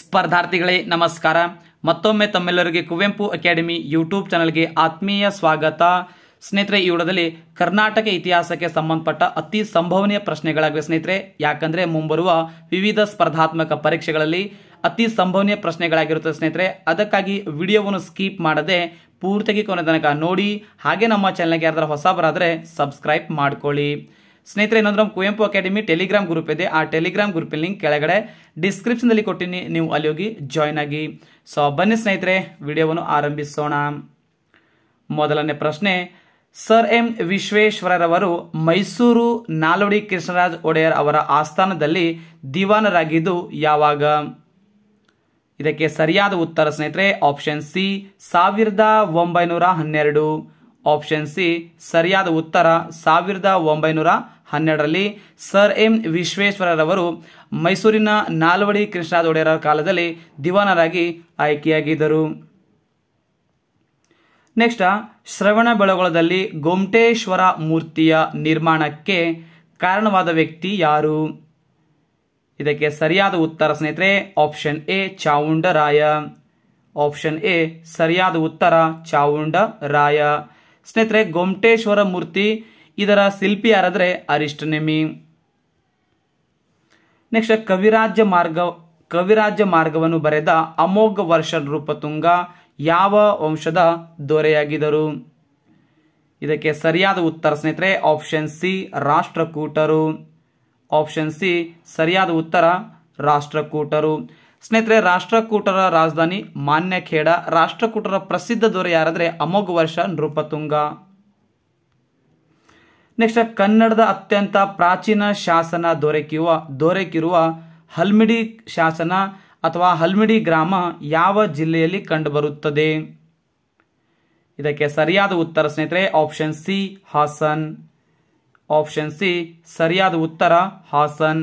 ಸ್ಪರ್ಧಾರ್ಥಿಗಳೇ ನಮಸ್ಕಾರ ಮತ್ತೊಮ್ಮೆ ತಮ್ಮೆಲ್ಲರಿಗೆ Kuvempu academy YouTube ಚಾನಲ್ಗೆ ಆತ್ಮೀಯ ಸ್ವಾಗತ ಸ್ನೇಹಿತರೆ ಈ ವಿಡದಲ್ಲಿ ಕರ್ನಾಟಕ ಇತಿಹಾಸಕ್ಕೆ ಸಂಬಂಧಪಟ್ಟ ಅತಿ ಸಂಭವನೀಯ ಪ್ರಶ್ನೆಗಳಾಗಿವೆ ಸ್ನೇಹಿತರೆ ಯಾಕಂದರೆ ಮುಂಬರುವ ವಿವಿಧ ಸ್ಪರ್ಧಾತ್ಮಕ ಪರೀಕ್ಷೆಗಳಲ್ಲಿ ಅತಿ ಸಂಭವನೀಯ ಪ್ರಶ್ನೆಗಳಾಗಿರುತ್ತದೆ ಸ್ನೇಹಿತರೆ ಅದಕ್ಕಾಗಿ ವಿಡಿಯೋವನ್ನು ಸ್ಕಿಪ್ ಮಾಡದೆ ಪೂರ್ತಿಗೆ ಕೊನೆ ತನಕ ನೋಡಿ ಹಾಗೆ ನಮ್ಮ ಚಾನಲ್ಗೆ ಹೊಸ ಹೊಸಬರಾದರೆ ಸಬ್ಸ್ಕ್ರೈಬ್ ಮಾಡ್ಕೊಳ್ಳಿ ಸ್ನೇಹಿತರೆ ಇನ್ನೊಂದು ನಮ್ಮ ಕುವೆಂಪು ಅಕಾಡೆಮಿ ಟೆಲಿಗ್ರಾಮ್ ಗ್ರೂಪ್ ಇದೆ ಆ ಟೆಲಿಗ್ರಾಮ್ ಗ್ರೂಪಿನ ಲಿಂಕ್ ಕೆಳಗಡೆ ಡಿಸ್ಕ್ರಿಪ್ಷನಲ್ಲಿ ಕೊಟ್ಟಿನಿ ನೀವು ಅಲ್ಲಿ ಹೋಗಿ ಜಾಯ್ನ್ ಆಗಿ ಸೊ ಬನ್ನಿ ಸ್ನೇಹಿತರೆ ವಿಡಿಯೋವನ್ನು ಆರಂಭಿಸೋಣ ಮೊದಲನೇ ಪ್ರಶ್ನೆ ಸರ್ ಎಂ ವಿಶ್ವೇಶ್ವರರವರು ಮೈಸೂರು ನಾಲ್ವಡಿ ಕೃಷ್ಣರಾಜ್ ಒಡೆಯರ್ ಅವರ ಆಸ್ಥಾನದಲ್ಲಿ ದಿವಾನರಾಗಿದ್ದು ಯಾವಾಗ ಇದಕ್ಕೆ ಸರಿಯಾದ ಉತ್ತರ ಸ್ನೇಹಿತರೆ ಆಪ್ಷನ್ ಸಿ ಸಾವಿರದ ಒಂಬೈನೂರ ಹನ್ನೆರಡು ಆಪ್ಷನ್ ಸಿ ಸರಿಯಾದ ಉತ್ತರ ಸಾವಿರದ ಒಂಬೈನೂರ ಹನ್ನೆರಡರಲ್ಲಿ ಸರ್ ಎಂ ವಿಶ್ವೇಶ್ವರರವರು ಮೈಸೂರಿನ ನಾಲ್ವಡಿ ಒಡೆಯರ ಕಾಲದಲ್ಲಿ ದಿವಾನರಾಗಿ ಆಯ್ಕೆಯಾಗಿದ್ದರು ನೆಕ್ಸ್ಟ್ ಶ್ರವಣ ಬೆಳಗೊಳದಲ್ಲಿ ಗೊಮಟೇಶ್ವರ ಮೂರ್ತಿಯ ನಿರ್ಮಾಣಕ್ಕೆ ಕಾರಣವಾದ ವ್ಯಕ್ತಿ ಯಾರು ಇದಕ್ಕೆ ಸರಿಯಾದ ಉತ್ತರ ಸ್ನೇಹಿತರೆ option A Chavundaraya option A ಸರಿಯಾದ ಉತ್ತರ ಚಾವುಂಡರಾಯ ಸ್ನೇಹಿತರೆ ಗೊಮಟೇಶ್ವರ ಮೂರ್ತಿ ಇದರ ಶಿಲ್ಪಿ ಯಾರಾದರೆ ಅರಿಷ್ಟನೆಮಿ ನೆಕ್ಸ್ಟ್ ಕವಿರಾಜ್ಯ ಮಾರ್ಗ ಕವಿರಾಜ್ಯ ಮಾರ್ಗವನ್ನು ಬರೆದ ಅಮೋಘ ವರ್ಷ ನೃಪತುಂಗ ಯಾವ ವಂಶದ ದೊರೆಯಾಗಿದ್ದರು ಇದಕ್ಕೆ ಸರಿಯಾದ ಉತ್ತರ ಸ್ನೇಹಿತರೆ ಆಪ್ಷನ್ ಸಿ ರಾಷ್ಟ್ರಕೂಟರು ಆಪ್ಷನ್ ಸಿ ಸರಿಯಾದ ಉತ್ತರ ರಾಷ್ಟ್ರಕೂಟರು ಸ್ನೇಹಿತರೆ ರಾಷ್ಟ್ರಕೂಟರ ರಾಜಧಾನಿ ಮಾನ್ಯಖೇಡ ರಾಷ್ಟ್ರಕೂಟರ ಪ್ರಸಿದ್ಧ ದೊರೆ ಯಾರಾದರೆ ಅಮೋಘ ವರ್ಷ ನೃಪತುಂಗ ನೆಕ್ಸ್ಟ್ ಕನ್ನಡದ ಅತ್ಯಂತ ಪ್ರಾಚೀನ ಶಾಸನ ದೊರಕಿರುವ ದೊರಕಿರುವ ಹಲ್ಮಿಡಿ ಶಾಸನ ಅಥವಾ ಹಲ್ಮಿಡಿ ಗ್ರಾಮ ಯಾವ ಜಿಲ್ಲೆಯಲ್ಲಿ ಕಂಡುಬರುತ್ತದೆ ಇದಕ್ಕೆ ಸರಿಯಾದ ಉತ್ತರ ಸ್ನೇಹಿತರೆ option C Hassan option C ಸರಿಯಾದ ಉತ್ತರ ಹಾಸನ್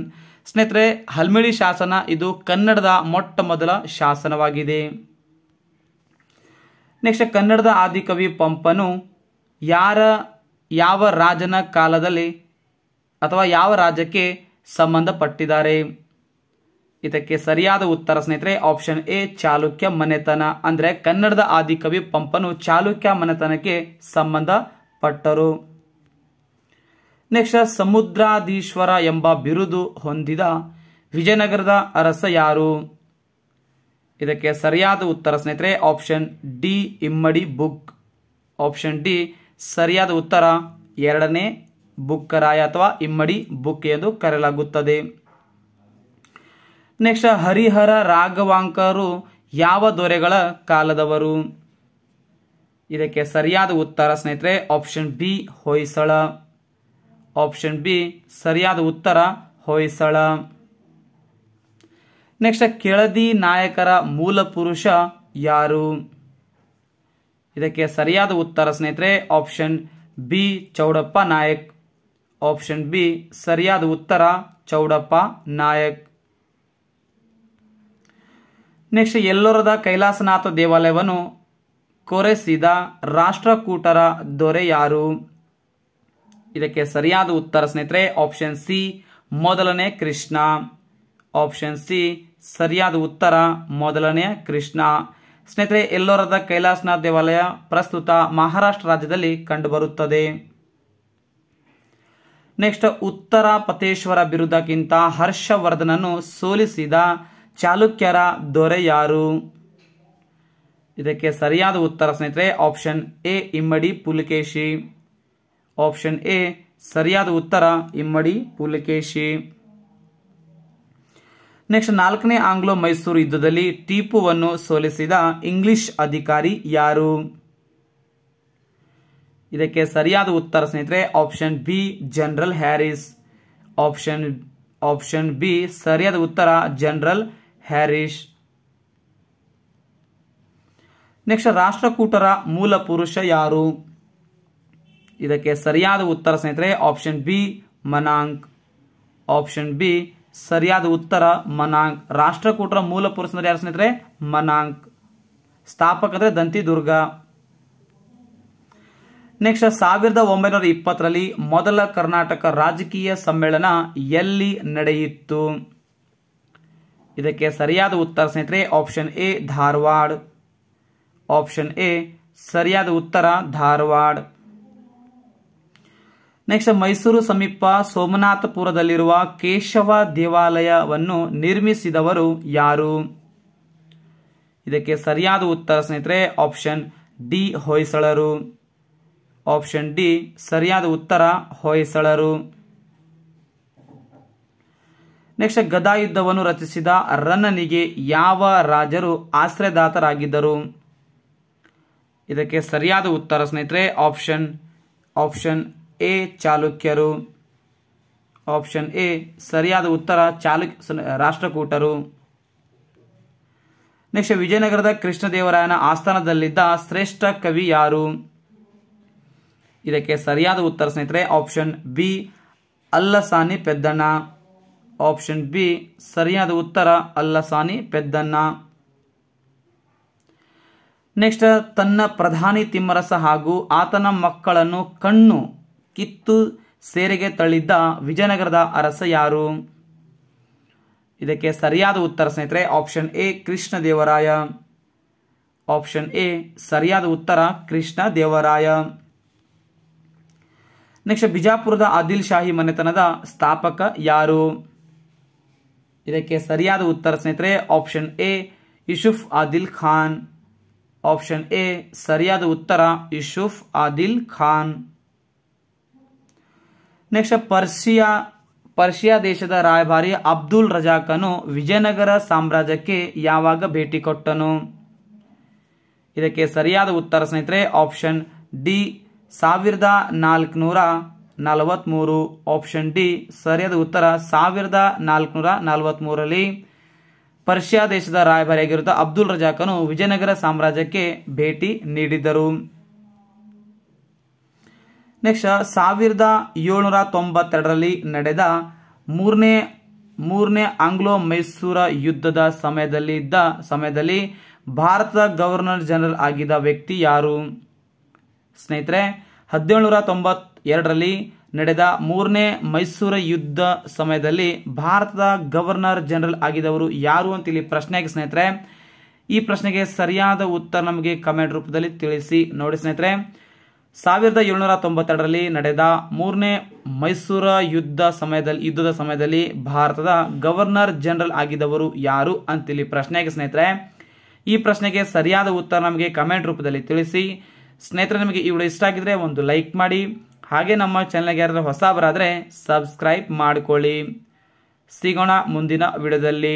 ಸ್ನೇಹಿತರೆ ಹಲ್ಮಿಡಿ ಶಾಸನ ಇದು ಕನ್ನಡದ ಮೊಟ್ಟ ಮೊದಲ ಶಾಸನವಾಗಿದೆ ನೆಕ್ಸ್ಟ್ ಕನ್ನಡದ ಆದಿಕವಿ ಪಂಪನು ಯಾರ ಯಾವ ರಾಜನ ಕಾಲದಲ್ಲಿ ಅಥವಾ ಯಾವ ರಾಜ್ಯಕ್ಕೆ ಸಂಬಂಧಪಟ್ಟಿದ್ದಾರೆ ಇದಕ್ಕೆ ಸರಿಯಾದ ಉತ್ತರ ಸ್ನೇಹಿತರೆ ಆಪ್ಷನ್ ಎ ಚಾಲುಕ್ಯ ಮನೆತನ ಅಂದರೆ ಕನ್ನಡದ ಆದಿಕವಿ ಪಂಪನು ಚಾಲುಕ್ಯ ಮನೆತನಕ್ಕೆ ಸಂಬಂಧಪಟ್ಟರು ನೆಕ್ಸ್ಟ್ ಸಮುದ್ರಾಧೀಶ್ವರ ಎಂಬ ಬಿರುದು ಹೊಂದಿದ ವಿಜಯನಗರದ ಅರಸ ಯಾರು ಇದಕ್ಕೆ ಸರಿಯಾದ ಉತ್ತರ ಸ್ನೇಹಿತರೆ option D Immadi Bukka option D ಸರಿಯಾದ ಉತ್ತರ ಎರಡನೇ ಬುಕ್ಕರಾಯ ಅಥವಾ ಇಮ್ಮಡಿ ಬುಕ್ ಎಂದು ಕರೆಯಲಾಗುತ್ತದೆ ನೆಕ್ಸ್ಟ್ ಹರಿಹರ ರಾಘವಾಂಕರು ಯಾವ ದೊರೆಗಳ ಕಾಲದವರು ಇದಕ್ಕೆ ಸರಿಯಾದ ಉತ್ತರ ಸ್ನೇಹಿತರೆ option B Hoysala option B ಸರಿಯಾದ ಉತ್ತರ ಹೊಯ್ಸಳ ನೆಕ್ಸ್ಟ್ ಕೆಳದಿ ನಾಯಕರ ಮೂಲ ಪುರುಷ ಯಾರು ಇದಕ್ಕೆ ಸರಿಯಾದ ಉತ್ತರ ಸ್ನೇಹಿತರೆ option B Chowdappa Nayak option B ಸರಿಯಾದ ಉತ್ತರ ಚೌಡಪ್ಪ ನಾಯಕ್ ನೆಕ್ಸ್ಟ್ ಎಲ್ಲೋರದ ಕೈಲಾಸನಾಥ ದೇವಾಲಯವನ್ನು ಕೊರೆಸಿದ ರಾಷ್ಟ್ರಕೂಟರ ದೊರೆ ಯಾರು ಇದಕ್ಕೆ ಸರಿಯಾದ ಉತ್ತರ ಸ್ನೇಹಿತರೆ ಆಪ್ಷನ್ ಸಿ ಮೊದಲನೇ ಕೃಷ್ಣ ಆಪ್ಷನ್ ಸಿ ಸರಿಯಾದ ಉತ್ತರ ಮೊದಲನೇ ಕೃಷ್ಣ ಸ್ನೇಹಿತರೆ ಎಲ್ಲೋರದ ಕೈಲಾಸನಾಥ ದೇವಾಲಯ ಪ್ರಸ್ತುತ ಮಹಾರಾಷ್ಟ್ರ ರಾಜ್ಯದಲ್ಲಿ ಕಂಡುಬರುತ್ತದೆ ನೆಕ್ಸ್ಟ್ ಉತ್ತರ ಪತೇಶ್ವರ ಬಿರುದಕ್ಕಿಂತ ಹರ್ಷವರ್ಧನನ್ನು ಸೋಲಿಸಿದ ಚಾಲುಕ್ಯರ ದೊರೆ ಯಾರು ಇದಕ್ಕೆ ಸರಿಯಾದ ಉತ್ತರ ಸ್ನೇಹಿತರೆ ಆಪ್ಷನ್ ಎ ಇಮ್ಮಡಿ ಪುಲಕೇಶಿ ಆಪ್ಷನ್ ಎ ಸರಿಯಾದ ಉತ್ತರ ಇಮ್ಮಡಿ ಪುಲಕೇಶಿ ನೆಕ್ಸ್ಟ್ ನಾಲ್ಕನೇ ಆಂಗ್ಲೋ ಮೈಸೂರು ಯುದ್ಧದಲ್ಲಿ ಟೀಪುವನ್ನು ಸೋಲಿಸಿದ ಇಂಗ್ಲಿಷ್ ಅಧಿಕಾರಿ ಯಾರು ಇದಕ್ಕೆ ಸರಿಯಾದ ಉತ್ತರ ಸ್ನೇಹಿತರೆ option B General Harris option option B ಸರಿಯಾದ ಉತ್ತರ ಜನರಲ್ ಹ್ಯಾರಿಸ್ ನೆಕ್ಸ್ಟ್ ರಾಷ್ಟ್ರಕೂಟರ ಮೂಲ ಪುರುಷ ಯಾರು ಇದಕ್ಕೆ ಸರಿಯಾದ ಉತ್ತರ ಸ್ನೇಹಿತರೆ option B Manank option B ಸರಿಯಾದ ಉತ್ತರ ಮನಾಂಕ್ ರಾಷ್ಟ್ರಕೂಟರ ಮೂಲ ಯಾರು ಸ್ನೇಹಿತರೆ ಮನಾಂಕ್ ಸ್ಥಾಪಕ ದಂತಿ ದಂತಿದುರ್ಗ ನೆಕ್ಸ್ಟ್ ಸಾವಿರದ ಒಂಬೈನೂರ ಇಪ್ಪತ್ತರಲ್ಲಿ ಮೊದಲ ಕರ್ನಾಟಕ ರಾಜಕೀಯ ಸಮ್ಮೇಳನ ಎಲ್ಲಿ ನಡೆಯಿತು ಇದಕ್ಕೆ ಸರಿಯಾದ ಉತ್ತರ ಸ್ನೇಹಿತರೆ option A Dharwad option A ಸರಿಯಾದ ಉತ್ತರ ಧಾರವಾಡ ನೆಕ್ಸ್ಟ್ ಮೈಸೂರು ಸಮೀಪ ಸೋಮನಾಥಪುರದಲ್ಲಿರುವ ಕೇಶವ ದೇವಾಲಯವನ್ನು ನಿರ್ಮಿಸಿದವರು ಯಾರು ಇದಕ್ಕೆ ಸರಿಯಾದ ಉತ್ತರ ಸ್ನೇಹಿತರೆ ಆಪ್ಷನ್ ಡಿ ಹೊಯ್ಸಳರು ಆಪ್ಷನ್ ಡಿ ಸರಿಯಾದ ಉತ್ತರ ಹೊಯ್ಸಳರು ನೆಕ್ಸ್ಟ್ ಗದಾಯುದ್ಧವನ್ನು ರಚಿಸಿದ ರನ್ನನಿಗೆ ಯಾವ ರಾಜರು ಆಶ್ರಯದಾತರಾಗಿದ್ದರು ಇದಕ್ಕೆ ಸರಿಯಾದ ಉತ್ತರ ಸ್ನೇಹಿತರೆ ಆಪ್ಷನ್ ಆಪ್ಷನ್ ಎ ಚಾಲುಕ್ಯರು ಆಪ್ಷನ್ ಎ ಸರಿಯಾದ ಉತ್ತರ ಚಾಲುಕ್ಯ ರಾಷ್ಟ್ರಕೂಟರು ನೆಕ್ಸ್ಟ್ ವಿಜಯನಗರದ ಕೃಷ್ಣದೇವರಾಯನ ಆಸ್ಥಾನದಲ್ಲಿದ್ದ ಶ್ರೇಷ್ಠ ಕವಿ ಯಾರು ಇದಕ್ಕೆ ಸರಿಯಾದ ಉತ್ತರ ಸ್ನೇಹಿತರೆ option B Allasani Peddanna option B ಸರಿಯಾದ ಉತ್ತರ ಅಲ್ಲಸಾನಿ ಪೆದ್ದಣ್ಣ ನೆಕ್ಸ್ಟ್ ತನ್ನ ಪ್ರಧಾನಿ ತಿಮ್ಮರಸ ಹಾಗೂ ಆತನ ಮಕ್ಕಳನ್ನು ಕಣ್ಣು ಕಿತ್ತು ಸೇರೆಗೆ ತಳ್ಳಿದ್ದ ವಿಜಯನಗರದ ಅರಸ ಯಾರು ಇದಕ್ಕೆ ಸರಿಯಾದ ಉತ್ತರ ಸ್ನೇಹಿತರೆ option A Krishnadevaraya option A ಸರಿಯಾದ ಉತ್ತರ ಕೃಷ್ಣ ದೇವರಾಯ ನೆಕ್ಸ್ಟ್ ಬಿಜಾಪುರದ ಆದಿಲ್ ಶಾಹಿ ಮನೆತನದ ಸ್ಥಾಪಕ ಯಾರು ಇದಕ್ಕೆ ಸರಿಯಾದ ಉತ್ತರ ಸ್ನೇಹಿತರೆ option A Yusuf Adil Khan option A ಸರಿಯಾದ ಉತ್ತರ Yusuf Adil Khan next Persia Persia ದೇಶದ ರಾಯಭಾರಿ ಅಬ್ದುಲ್ ರಜಾಕನು ವಿಜಯನಗರ ಸಾಮ್ರಾಜ್ಯಕ್ಕೆ ಯಾವಾಗ ಭೇಟಿ ಕೊಟ್ಟನು ಇದಕ್ಕೆ ಸರಿಯಾದ ಉತ್ತರ ಸ್ನೇಹಿತರೆ ಆಪ್ಷನ್ ಡಿ ಸಾವಿರದ ನಾಲ್ಕುನೂರ ನಲವತ್ತ್ಮೂರು ಆಪ್ಷನ್ ಡಿ ಸರಿಯಾದ ಉತ್ತರ ಸಾವಿರದ ನಾಲ್ಕುನೂರ ನಲವತ್ಮೂರಲ್ಲಿ ಪರ್ಷಿಯಾ ದೇಶದ ರಾಯಭಾರಿಯಾಗಿರುವ ಅಬ್ದುಲ್ ರಜಾಕನು ವಿಜಯನಗರ ಸಾಮ್ರಾಜ್ಯಕ್ಕೆ ಭೇಟಿ ನೀಡಿದ್ದರು ನೆಕ್ಸ್ಟ್ ಸಾವಿರದ ಏಳ್ನೂರ ತೊಂಬತ್ತೆರಡರಲ್ಲಿ ನಡೆದ ಮೂರನೇ ಮೂರನೇ ಆಂಗ್ಲೋ ಮೈಸೂರ ಯುದ್ಧದ ಸಮಯದಲ್ಲಿ ಇದ್ದ ಸಮಯದಲ್ಲಿ ಭಾರತದ ಗವರ್ನರ್ ಜನರಲ್ ಆಗಿದ್ದ ವ್ಯಕ್ತಿ ಯಾರು ಸ್ನೇಹಿತರೆ ಹದಿನೇಳುನೂರ ತೊಂಬತ್ತೆರಡರಲ್ಲಿ ನಡೆದ ಮೂರನೇ ಮೈಸೂರ ಯುದ್ಧ ಸಮಯದಲ್ಲಿ ಭಾರತದ ಗವರ್ನರ್ ಜನರಲ್ ಆಗಿದವರು ಯಾರು ಅಂತ ಇಲ್ಲಿ ಪ್ರಶ್ನೆಗೆ ಸ್ನೇಹಿತರೆ ಈ ಪ್ರಶ್ನೆಗೆ ಸರಿಯಾದ ಉತ್ತರ ನಮಗೆ ಕಮೆಂಟ್ ರೂಪದಲ್ಲಿ ತಿಳಿಸಿ ನೋಡಿ ಸ್ನೇಹಿತರೆ ಸಾವಿರದ ಏಳ್ನೂರ ತೊಂಬತ್ತೆರಡರಲ್ಲಿ ನಡೆದ ಮೂರನೇ ಮೈಸೂರ ಯುದ್ಧ ಸಮಯದಲ್ಲಿ ಯುದ್ಧದ ಸಮಯದಲ್ಲಿ ಭಾರತದ ಗವರ್ನರ್ ಜನರಲ್ ಆಗಿದ್ದವರು ಯಾರು ಅಂತಿಲ್ಲಿ ಪ್ರಶ್ನೆಗೆ ಸ್ನೇಹಿತರೆ ಈ ಪ್ರಶ್ನೆಗೆ ಸರಿಯಾದ ಉತ್ತರ ನಮಗೆ ಕಮೆಂಟ್ ರೂಪದಲ್ಲಿ ತಿಳಿಸಿ ಸ್ನೇಹಿತರೆ ನಿಮಗೆ ಈ ವಿಡಿಯೋ ಇಷ್ಟ ಆಗಿದ್ರೆ ಒಂದು ಲೈಕ್ ಮಾಡಿ ಹಾಗೆ ನಮ್ಮ ಚಾನಲ್ಗೆ ಯಾರಾದರೂ ಬರಾದರೆ ಸಬ್ಸ್ಕ್ರೈಬ್ ಮಾಡಿಕೊಳ್ಳಿ ಸಿಗೋಣ ಮುಂದಿನ ವಿಡಿಯೋದಲ್ಲಿ